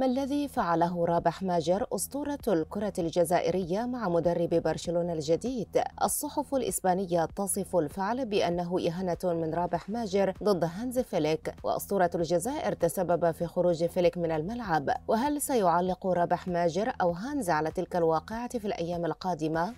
ما الذي فعله رابح ماجر أسطورة الكرة الجزائرية مع مدرب برشلونة الجديد؟ الصحف الإسبانية تصف الفعل بأنه إهانة من رابح ماجر ضد هانز فليك وأسطورة الجزائر تسبب في خروج فليك من الملعب وهل سيعلق رابح ماجر أو هانز على تلك الواقعة في الأيام القادمة؟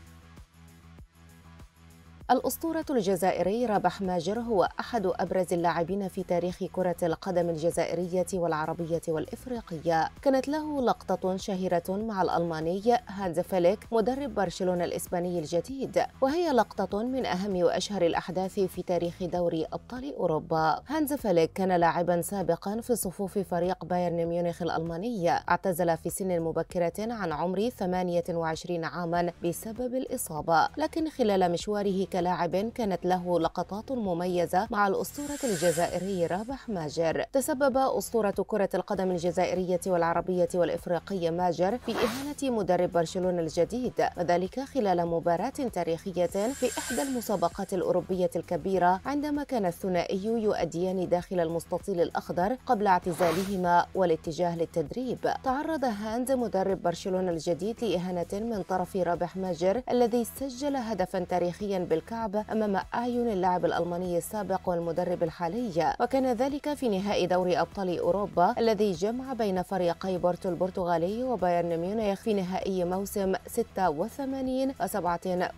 الأسطورة الجزائري رابح ماجر هو أحد أبرز اللاعبين في تاريخ كرة القدم الجزائرية والعربية والإفريقية كانت له لقطة شهيرة مع الألماني هانز فليك مدرب برشلونة الإسباني الجديد وهي لقطة من أهم وأشهر الأحداث في تاريخ دوري أبطال أوروبا هانز فليك كان لاعبا سابقا في صفوف فريق بايرن ميونخ الألماني اعتزل في سن مبكرة عن عمر 28 عاما بسبب الإصابة لكن خلال مشواره كلاعب كانت له لقطات مميزة مع الأسطورة الجزائري رابح ماجر تسبب أسطورة كرة القدم الجزائرية والعربية والإفريقية ماجر في إهانة مدرب برشلونة الجديد وذلك خلال مباراة تاريخية في إحدى المسابقات الأوروبية الكبيرة عندما كان الثنائي يؤديان داخل المستطيل الأخضر قبل اعتزالهما والاتجاه للتدريب تعرض هاند مدرب برشلونة الجديد لإهانة من طرف رابح ماجر الذي سجل هدفا تاريخيا بال الكعبة أمام أعين اللاعب الألماني السابق والمدرب الحالي وكان ذلك في نهائي دوري أبطال أوروبا الذي جمع بين فريقي بورتو البرتغالي وبايرن ميونخ في نهائي موسم 86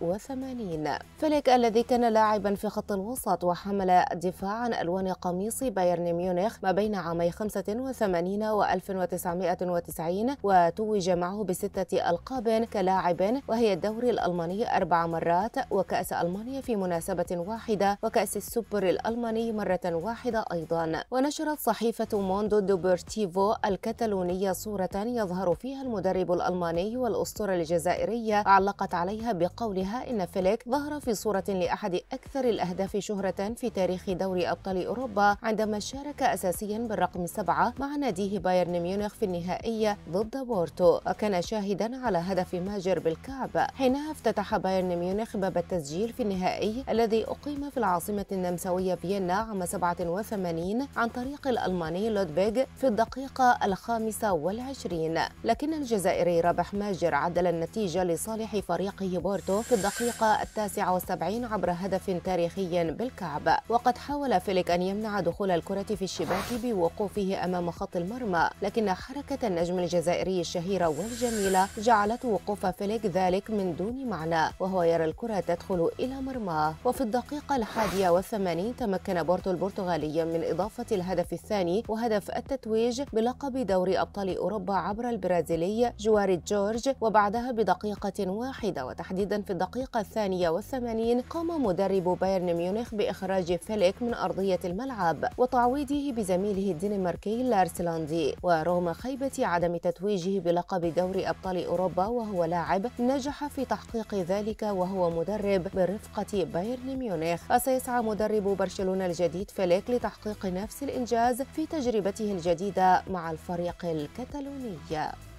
و 87 فليك الذي كان لاعبا في خط الوسط وحمل دفاعا ألوان قميص بايرن ميونخ ما بين عامي 85 و 1990 وتوج معه بستة ألقاب كلاعب وهي الدوري الألماني أربع مرات وكأس ألمانيا ألمانيا في مناسبة واحدة وكأس السوبر الألماني مرة واحدة أيضا ونشرت صحيفة موندو دوبرتيفو الكتالونية صورة يظهر فيها المدرب الألماني والأسطورة الجزائرية علقت عليها بقولها إن فليك ظهر في صورة لأحد أكثر الأهداف شهرة في تاريخ دوري أبطال أوروبا عندما شارك أساسيا بالرقم سبعة مع ناديه بايرن ميونخ في النهائية ضد بورتو وكان شاهدا على هدف ماجر بالكعب حينها افتتح بايرن ميونخ باب التسجيل في النهائي الذي أقيم في العاصمة النمساوية فيينا عام 87 عن طريق الألماني لودفيغ في الدقيقة الخامسة والعشرين لكن الجزائري رابح ماجر عدل النتيجة لصالح فريقه بورتو في الدقيقة التاسعة والسبعين عبر هدف تاريخي بالكعب وقد حاول فيليك أن يمنع دخول الكرة في الشباك بوقوفه أمام خط المرمى لكن حركة النجم الجزائري الشهيرة والجميلة جعلت وقوف فيليك ذلك من دون معنى وهو يرى الكرة تدخل إلى مرمى وفي الدقيقة الحادية والثمانين تمكن بورتو البرتغالي من إضافة الهدف الثاني وهدف التتويج بلقب دوري أبطال أوروبا عبر البرازيلي جواري جورج وبعدها بدقيقة واحدة وتحديدا في الدقيقة الثانية والثمانين قام مدرب بايرن ميونخ بإخراج فيليك من أرضية الملعب وتعويضه بزميله الدنماركي لارس لاندي ورغم خيبة عدم تتويجه بلقب دوري أبطال أوروبا وهو لاعب نجح في تحقيق ذلك وهو مدرب برفقة صفقة بايرن ميونخ وسيسعى مدرب برشلونة الجديد فليك لتحقيق نفس الإنجاز في تجربته الجديدة مع الفريق الكتالوني